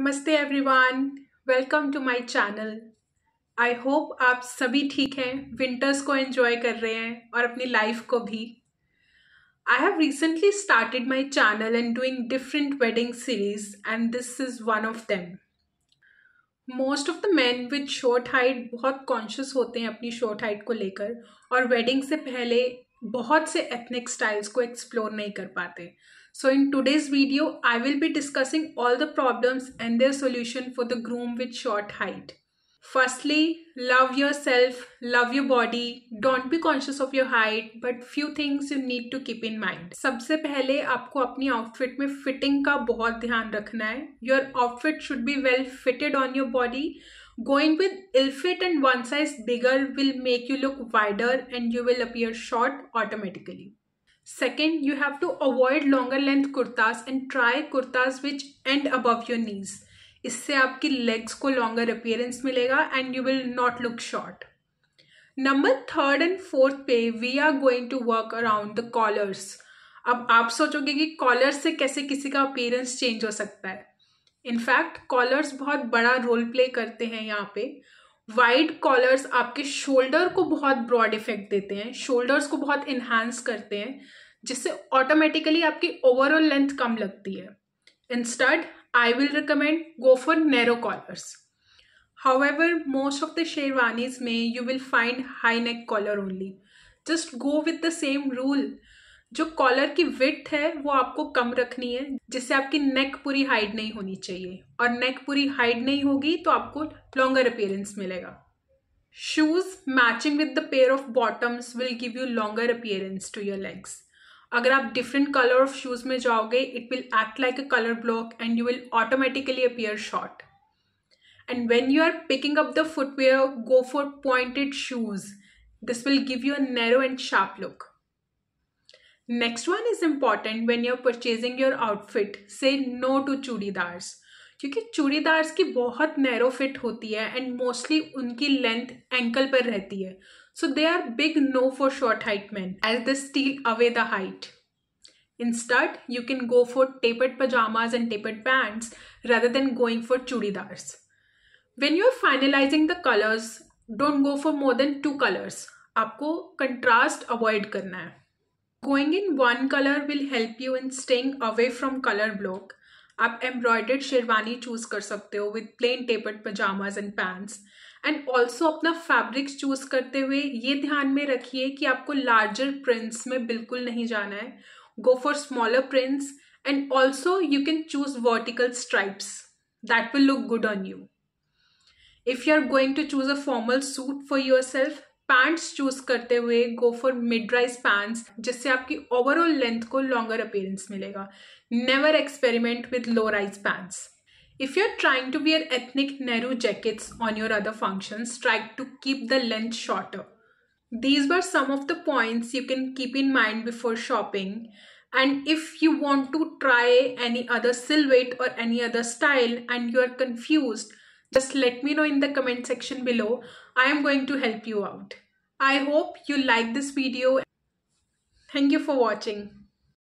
नमस्ते everyone welcome to my channel I hope आप सभी ठीक हैं विंटर्स को एंजॉय कर रहे हैं और अपनी लाइफ को भी I have recently started my channel and doing different wedding series and this is one of them most of the man with short height बहुत कॉन्शियस होते हैं अपनी शॉर्ट हाइट को लेकर और वेडिंग से पहले बहुत से एथनिक स्टाइल्स को एक्सप्लोर नहीं कर पाते So in today's video, I will be discussing all the problems and their solution for the groom with short height. Firstly, love yourself, love your body, don't be conscious of your height, but few things you need to keep in mind. सबसे पहले आपको अपनी outfit में fitting का बहुत ध्यान रखना है Your outfit should be well fitted on your body. Going with ill fit and one size bigger will make you look wider and you will appear short automatically. Second, you have to avoid longer length kurtas and try kurtas which end above your knees. इससे आपकी legs को longer appearance मिलेगा and you will not look short number third and fourth पे we are going to work around the collars अब आप सोचोगे कि callers से कैसे किसी का अपीयरेंस चेंज हो सकता है इनफैक्ट कॉलर्स बहुत बड़ा रोल प्ले करते हैं यहाँ पे वाइड कॉलर्स आपके शोल्डर को बहुत ब्रॉड इफेक्ट देते हैं शोल्डर्स को बहुत इन्हांस करते हैं जिससे ऑटोमेटिकली आपकी ओवरऑल लेंथ कम लगती है instead I will recommend go for narrow collars however most of the sherwanis में you will find high neck collar only just go with the same rule जो कॉलर की विथ है वो आपको कम रखनी है जिससे आपकी नेक पूरी हाइड नहीं होनी चाहिए और नेक पूरी हाइड नहीं होगी तो आपको लॉन्गर अपियरेंस मिलेगा shoes matching with the pair of bottoms will give you longer appearance to your legs अगर आप डिफरेंट कलर ऑफ शूज में जाओगे it will act like a colour block and you will automatically appear short and when you are picking up the footwear go for pointed shoes this will give you a narrow and sharp look one is is when you are purchasing your outfit से no to churidars क्योंकि चूड़ीदार्स की बहुत narrow fit होती है and mostly उनकी length ankle पर रहती है so they are big no for short height man as the steal away the height in start you can go for tapered pyjamas and tapered pants rather than going for churidars when you are finalising the colours don't go for more than two colours आपको contrast avoid करना है going in one colour will help you in staying away from colour block आप embroidered sherwani choose कर सकते हो with plain tapered pyjamas and pants and also अपना fabrics choose करते हुए ये ध्यान में रखिए कि आपको लार्जर प्रिंट्स में बिल्कुल नहीं जाना है go for smaller prints and also you can choose vertical stripes that will look good on you if you are going to choose a formal suit for yourself pants choose करते हुए go for mid rise pants जिससे आपकी overall length को longer appearance मिलेगा never experiment with low rise pants if you are trying to wear ethnic Nehru jackets on your other function try to keep the length shorter these बार some of the points you can keep in mind before shopping and if you want to try any other silhouette और any other style and you are confused Just let me know in the comment section below. I am going to help you out. I hope you like this video. Thank you for watching.